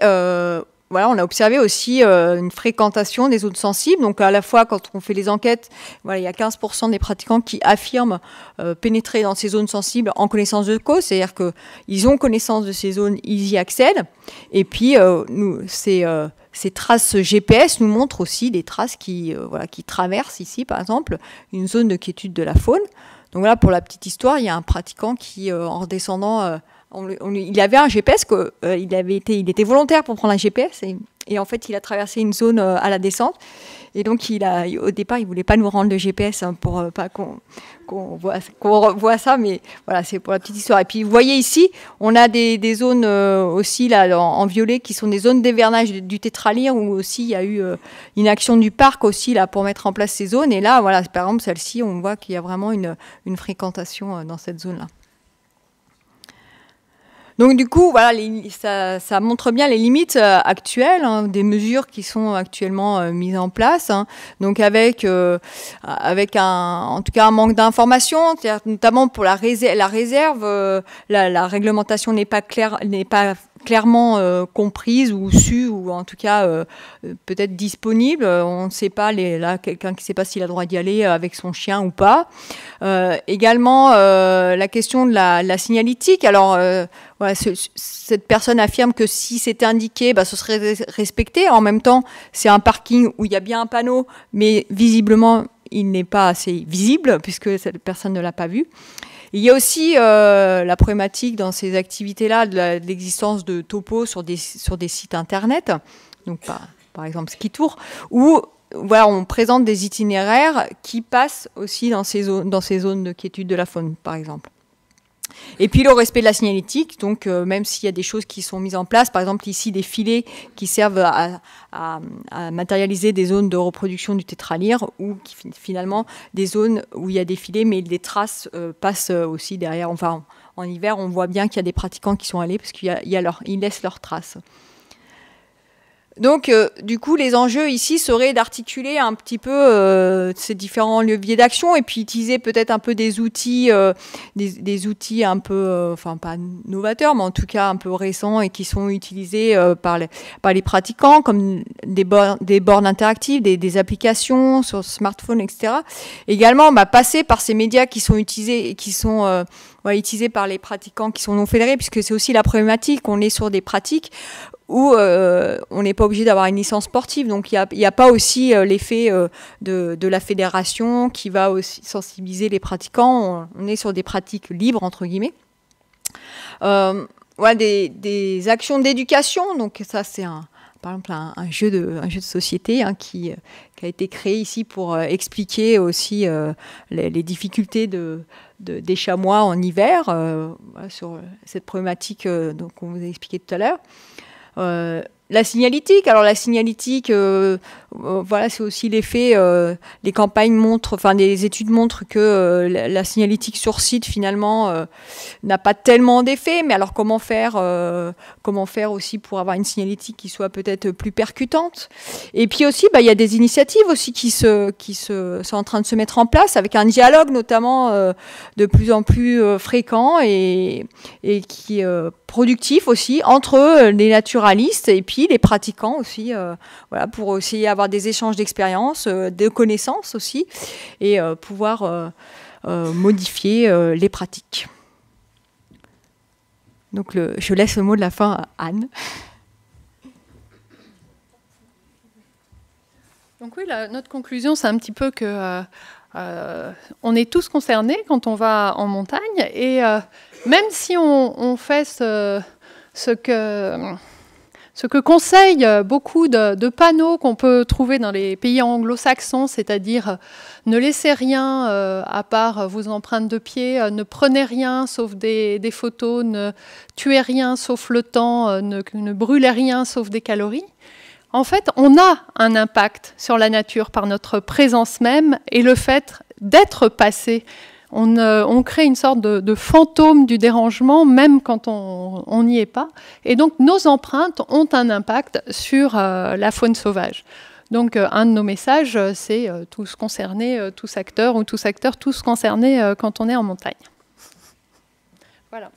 voilà, on a observé aussi euh, une fréquentation des zones sensibles. Donc à la fois quand on fait les enquêtes, voilà, il y a 15% des pratiquants qui affirment euh, pénétrer dans ces zones sensibles en connaissance de cause, c'est-à-dire qu'ils ont connaissance de ces zones, ils y accèdent. Et puis euh, nous, ces, ces, traces GPS nous montrent aussi des traces qui, voilà, qui traversent ici, par exemple, une zone de quiétude de la faune. Donc là, pour la petite histoire, il y a un pratiquant qui, en redescendant il avait un GPS, que, euh, il, avait été, il était volontaire pour prendre un GPS et, en fait il a traversé une zone euh, à la descente et donc il a, au départ il voulait pas nous rendre le GPS hein, pour euh, pas qu'on revoie voit, ça mais voilà c'est pour la petite histoire. Et puis vous voyez ici on a des, zones aussi là en, violet qui sont des zones d'évernage du, tétralier où aussi il y a eu une action du parc aussi là pour mettre en place ces zones et là voilà par exemple celle-ci on voit qu'il y a vraiment une fréquentation dans cette zone là. Donc du coup, voilà, ça, ça, montre bien les limites euh, actuelles hein, des mesures qui sont actuellement euh, mises en place. Hein. Donc avec, euh, avec un, en tout cas un manque d'information, notamment pour la, réserve, la réserve, la, la réglementation n'est pas claire, n'est pas clairement euh, comprise ou su ou en tout cas euh, peut-être disponible. Euh, on ne sait pas, les, là, quelqu'un qui ne sait pas s'il a le droit d'y aller avec son chien ou pas. également, la question de la, signalétique. Alors, cette personne affirme que si c'était indiqué, bah, ce serait respecté. En même temps, c'est un parking où il y a bien un panneau, mais visiblement, il n'est pas assez visible puisque cette personne ne l'a pas vu. Il y a aussi euh, la problématique dans ces activités-là de l'existence de, topo topos sur des, sur des sites internet, donc par, par exemple Skitour, où voilà, on présente des itinéraires qui passent aussi dans ces zones, dans ces zones de quiétude de la faune, par exemple. Et puis le respect de la signalétique, donc euh, même s'il y a des choses qui sont mises en place, par exemple ici des filets qui servent à, matérialiser des zones de reproduction du tétralyre ou finalement des zones où il y a des filets mais des traces euh, passent euh, aussi derrière. Enfin, en, en hiver, on voit bien qu'il y a des pratiquants qui sont allés parce qu'ils laissent leurs traces. Donc, euh, du coup, les enjeux ici seraient d'articuler un petit peu euh, ces différents leviers d'action et puis utiliser peut-être un peu des outils, euh, des, des, outils un peu, enfin pas novateurs, mais en tout cas un peu récents et qui sont utilisés par, les, par les pratiquants, comme des, bornes, des bornes interactives, des, des, applications sur smartphone, etc. Également, bah, passer par ces médias qui sont utilisés et qui sont ouais, utilisés par les pratiquants qui sont non fédérés, puisque c'est aussi la problématique. On est sur des pratiques où euh, on n'est pas obligé d'avoir une licence sportive. Donc il n'y a, pas aussi euh, l'effet euh, de, la fédération qui va aussi sensibiliser les pratiquants. On, est sur des pratiques libres, entre guillemets. des, actions d'éducation, donc ça c'est un, par exemple un, jeu de, société hein, qui, a été créé ici pour expliquer aussi les, difficultés des chamois en hiver, sur cette problématique qu'on vous a expliqué tout à l'heure. Euh, la signalétique, alors la signalétique, euh, euh, voilà, c'est aussi l'effet. Euh, les campagnes montrent, enfin, des études montrent que euh, la, signalétique sur site finalement n'a pas tellement d'effet. Mais alors, comment faire Comment faire aussi pour avoir une signalétique qui soit peut-être plus percutante Et puis aussi, bah, il y a des initiatives aussi qui se, qui se, sont en train de se mettre en place avec un dialogue notamment de plus en plus fréquent et, qui est productif aussi entre les naturalistes et puis les pratiquants aussi. voilà, pour essayer d'avoir des échanges d'expériences, euh, de connaissances aussi, et euh, pouvoir euh, modifier les pratiques. Donc je laisse le mot de la fin à Anne. Donc oui, notre conclusion, c'est un petit peu que on est tous concernés quand on va en montagne, et même si on, fait ce que ce que conseillent euh, beaucoup de, panneaux qu'on peut trouver dans les pays anglo-saxons, c'est-à-dire euh, ne laissez rien euh, à part vos empreintes de pied, ne prenez rien sauf des, photos, ne tuez rien sauf le temps, ne brûlez rien sauf des calories. En fait, on a un impact sur la nature par notre présence même et le fait d'être passé euh, on, crée une sorte de, fantôme du dérangement, même quand on n'y est pas. Et donc, nos empreintes ont un impact sur euh, la faune sauvage. Donc, euh, un de nos messages, c'est tous concernés, tous acteurs ou tous acteurs, tous concernés quand on est en montagne. Voilà.